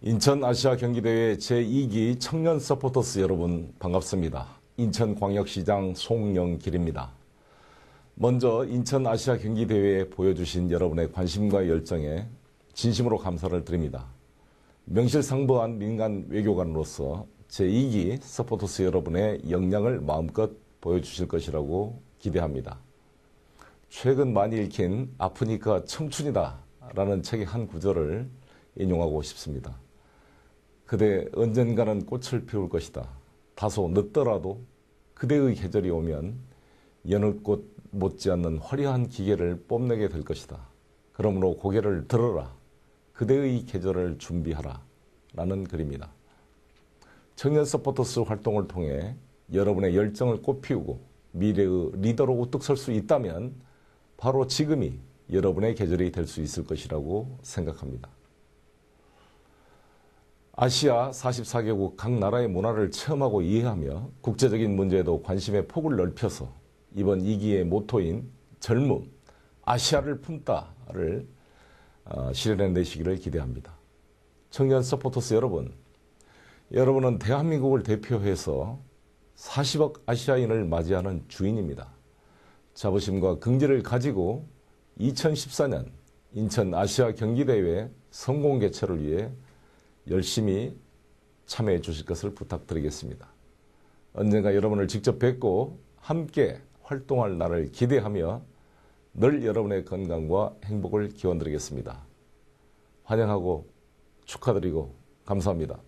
인천 아시아 경기대회 제2기 청년 서포터스 여러분 반갑습니다. 인천광역시장 송영길입니다. 먼저 인천 아시아 경기대회에 보여주신 여러분의 관심과 열정에 진심으로 감사를 드립니다. 명실상부한 민간 외교관으로서 제2기 서포터스 여러분의 역량을 마음껏 보여주실 것이라고 기대합니다. 최근 많이 읽힌 아프니까 청춘이다 라는 책의 한 구절을 인용하고 싶습니다. 그대 언젠가는 꽃을 피울 것이다. 다소 늦더라도 그대의 계절이 오면 여느 꽃 못지않는 화려한 기계를 뽐내게 될 것이다. 그러므로 고개를 들어라. 그대의 계절을 준비하라. 라는 글입니다. 청년 서포터스 활동을 통해 여러분의 열정을 꽃피우고 미래의 리더로 우뚝 설 수 있다면 바로 지금이 여러분의 계절이 될 수 있을 것이라고 생각합니다. 아시아 44개국 각 나라의 문화를 체험하고 이해하며 국제적인 문제에도 관심의 폭을 넓혀서 이번 2기의 모토인 젊음, 아시아를 품다를 어, 실현해내시기를 기대합니다. 청년 서포터스 여러분, 여러분은 대한민국을 대표해서 40억 아시아인을 맞이하는 주인입니다. 자부심과 긍지를 가지고 2014년 인천 아시아 경기대회 성공 개최를 위해 열심히 참여해 주실 것을 부탁드리겠습니다. 언젠가 여러분을 직접 뵙고 함께 활동할 날을 기대하며 늘 여러분의 건강과 행복을 기원드리겠습니다. 환영하고 축하드리고 감사합니다.